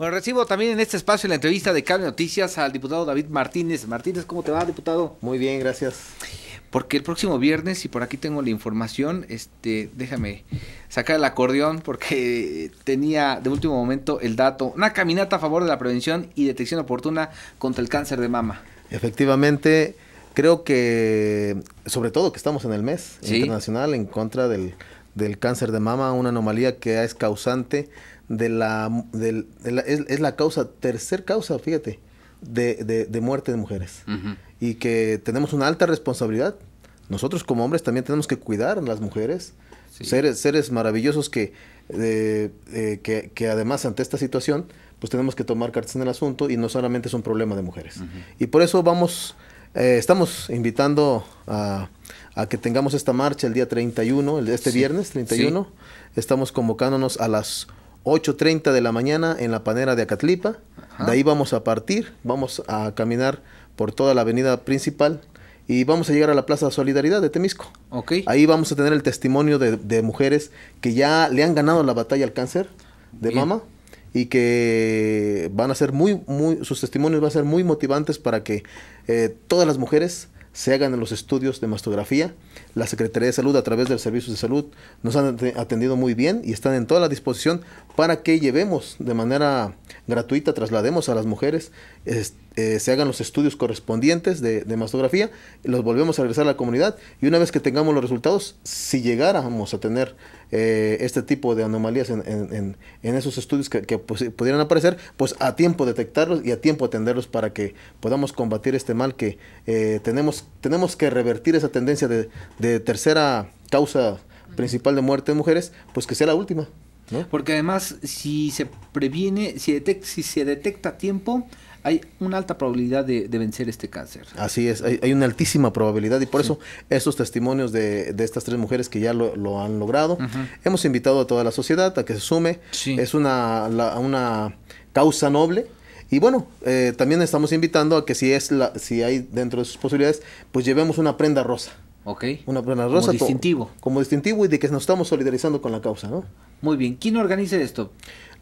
Bueno, recibo también en este espacio la entrevista de de Noticias al diputado David Martínez. Martínez, ¿cómo te va, diputado? Muy bien, gracias. Porque el próximo viernes, y por aquí tengo la información, este, déjame sacar el acordeón porque tenía de último momento el dato, una caminata a favor de la prevención y detección oportuna contra el cáncer de mama. Efectivamente, creo que, sobre todo que estamos en el mes internacional en contra del, del cáncer de mama, una anomalía que es causante de la, es, la causa, tercer causa, fíjate, de, de, muerte de mujeres. Y que tenemos una alta responsabilidad. Nosotros como hombres también tenemos que cuidar a las mujeres, seres, seres maravillosos eh, eh, que, que, además ante esta situación, pues tenemos que tomar cartas en el asunto y no solamente es un problema de mujeres. Y por eso vamos, eh, estamos invitando a, a, que tengamos esta marcha el día 31, el, este viernes 31. Estamos convocándonos a las 8.30 de la mañana en la panera de Acatlipa. De ahí vamos a partir, vamos a caminar por toda la avenida principal y vamos a llegar a la Plaza Solidaridad de Temisco. Ahí vamos a tener el testimonio de, mujeres que ya le han ganado la batalla al cáncer de mama y que van a ser muy, muy, sus testimonios van a ser muy motivantes para que eh, todas las mujeres se hagan en los estudios de mastografía. La Secretaría de Salud, a través del Servicio de Salud, nos han atendido muy bien y están en toda la disposición para que llevemos de manera gratuita, traslademos a las mujeres. Este, eh, se hagan los estudios correspondientes de, de, mastografía, los volvemos a regresar a la comunidad y una vez que tengamos los resultados, si llegáramos a tener eh, este tipo de anomalías en, esos estudios que, pues, pudieran aparecer, pues a tiempo detectarlos y a tiempo atenderlos para que podamos combatir este mal que eh, tenemos, tenemos que revertir esa tendencia de, tercera causa principal de muerte de mujeres, pues que sea la última. Porque además, si se previene, si, detect, si se detecta a tiempo, hay una alta probabilidad de, vencer este cáncer. Así es, hay, una altísima probabilidad y por eso estos testimonios de, de, estas tres mujeres que ya lo, han logrado, hemos invitado a toda la sociedad a que se sume. Es una, una causa noble. Y bueno, eh, también estamos invitando a que si es la, si hay dentro de sus posibilidades, pues llevemos una prenda rosa. Ok. Una prenda rosa. Como distintivo. Como distintivo y de que nos estamos solidarizando con la causa, ¿no? Muy bien. ¿Quién organiza esto?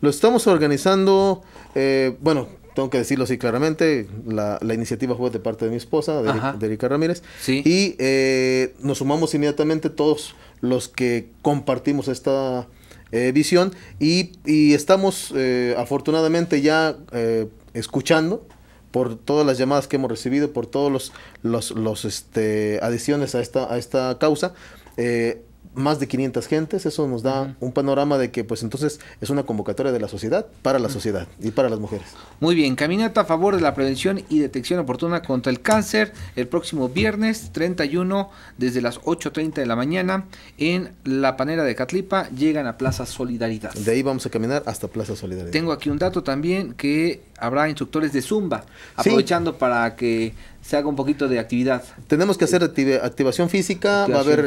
Lo estamos organizando, eh, bueno, tengo que decirlo así claramente, la, iniciativa fue de parte de mi esposa, de, Erika Ramírez, y eh, nos sumamos inmediatamente todos los que compartimos esta eh, visión y, estamos eh, afortunadamente ya escuchando por todas las llamadas que hemos recibido, por todos los, los, este, adiciones a esta, a esta causa más de 500 gentes, eso nos da un panorama de que pues entonces es una convocatoria de la sociedad para la sociedad y para las mujeres. Muy bien, caminata a favor de la prevención y detección oportuna contra el cáncer el próximo viernes 31 desde las 8.30 de la mañana en la panera de Catlipa, llegan a Plaza Solidaridad. De ahí vamos a caminar hasta Plaza Solidaridad. Tengo aquí un dato también que habrá instructores de Zumba, aprovechando para que se haga un poquito de actividad. Tenemos que hacer eh, activación física, va a haber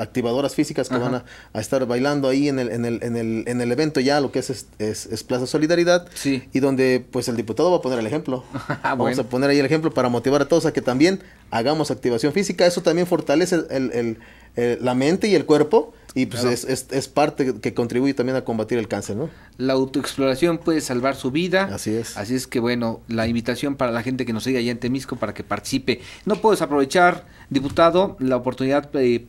activadoras físicas que van a, estar bailando ahí en el, en el, en el, en el evento ya, lo que es, es, Plaza Solidaridad. Y donde pues el diputado va a poner el ejemplo. Ah, Vamos a poner ahí el ejemplo para motivar a todos a que también hagamos activación física. Eso también fortalece el eh, la mente y el cuerpo. Y pues es, parte que contribuye también a combatir el cáncer, ¿no? La autoexploración puede salvar su vida. Así es. Así es que bueno, la invitación para la gente que nos sigue allá en Temisco para que participe. No puedes aprovechar, diputado, la oportunidad eh,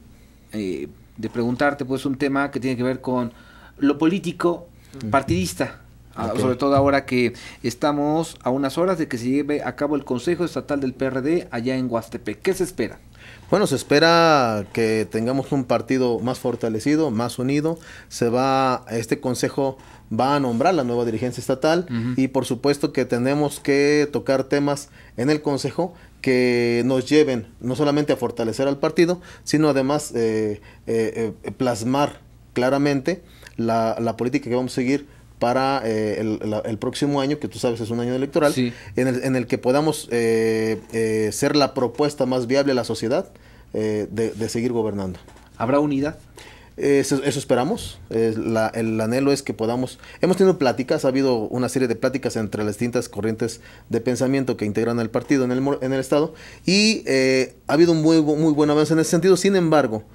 eh, de preguntarte pues un tema que tiene que ver con lo político partidista. Ah, sobre todo ahora que estamos a unas horas de que se lleve a cabo el Consejo Estatal del PRD allá en Huastepec. ¿Qué se espera? Bueno, se espera que tengamos un partido más fortalecido, más unido. Se va, este consejo va a nombrar la nueva dirigencia estatal y por supuesto que tenemos que tocar temas en el consejo que nos lleven no solamente a fortalecer al partido, sino además eh, eh, eh, plasmar claramente la política que vamos a seguir para eh, el, próximo año, que tú sabes es un año electoral, en, el, que podamos eh, eh, ser la propuesta más viable a la sociedad de, seguir gobernando. ¿Habrá unidad? Eso, esperamos. el anhelo es que podamos... Hemos tenido pláticas, ha habido una serie de pláticas entre las distintas corrientes de pensamiento que integran al partido en el, en el Estado y ha habido un muy, muy buen avance en ese sentido. Sin embargo,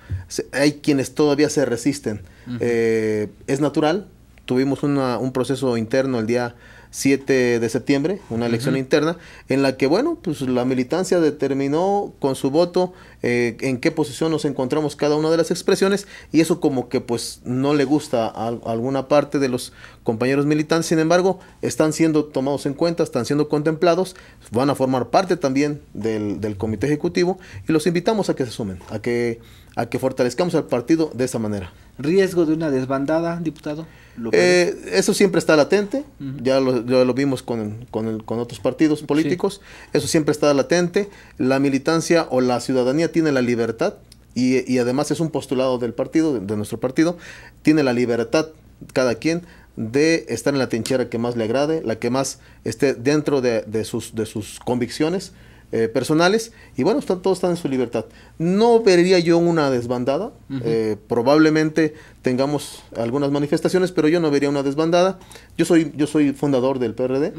hay quienes todavía se resisten. es natural, tuvimos un proceso interno el día 7 de septiembre, una elección interna, en la que, bueno, pues la militancia determinó con su voto eh, en qué posición nos encontramos cada una de las expresiones y eso como que pues no le gusta a, alguna parte de los compañeros militantes, sin embargo, están siendo tomados en cuenta, están siendo contemplados, van a formar parte también del, del comité ejecutivo y los invitamos a que se sumen, a que, a que fortalezcamos al partido de esa manera riesgo de una desbandada, diputado? Eh, eso siempre está latente, ya, lo, vimos con, otros partidos políticos, eso siempre está latente, la militancia o la ciudadanía tiene la libertad y, además es un postulado del partido, de, nuestro partido, tiene la libertad cada quien de estar en la trinchera que más le agrade, la que más esté dentro sus, de sus convicciones, eh, personales y bueno, están, todos están en su libertad. No vería yo una desbandada, eh, probablemente tengamos algunas manifestaciones, pero yo no vería una desbandada. Yo soy, yo soy fundador del PRD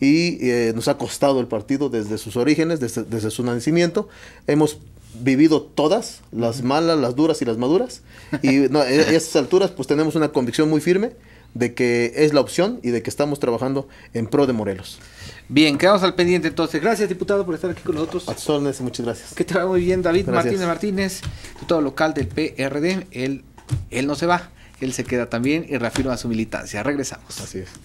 y eh, nos ha costado el partido desde sus orígenes, desde, su nacimiento. Hemos vivido todas, las malas, las duras y las maduras. Y no, a e, esas alturas pues tenemos una convicción muy firme de que es la opción y de que estamos trabajando en pro de Morelos. Bien, quedamos al pendiente entonces. Gracias, diputado, por estar aquí con nosotros. todos, muchas gracias. Que te va muy bien, David Martínez Martínez, diputado local del PRD. Él, él no se va, él se queda también y reafirma su militancia. Regresamos. Así es.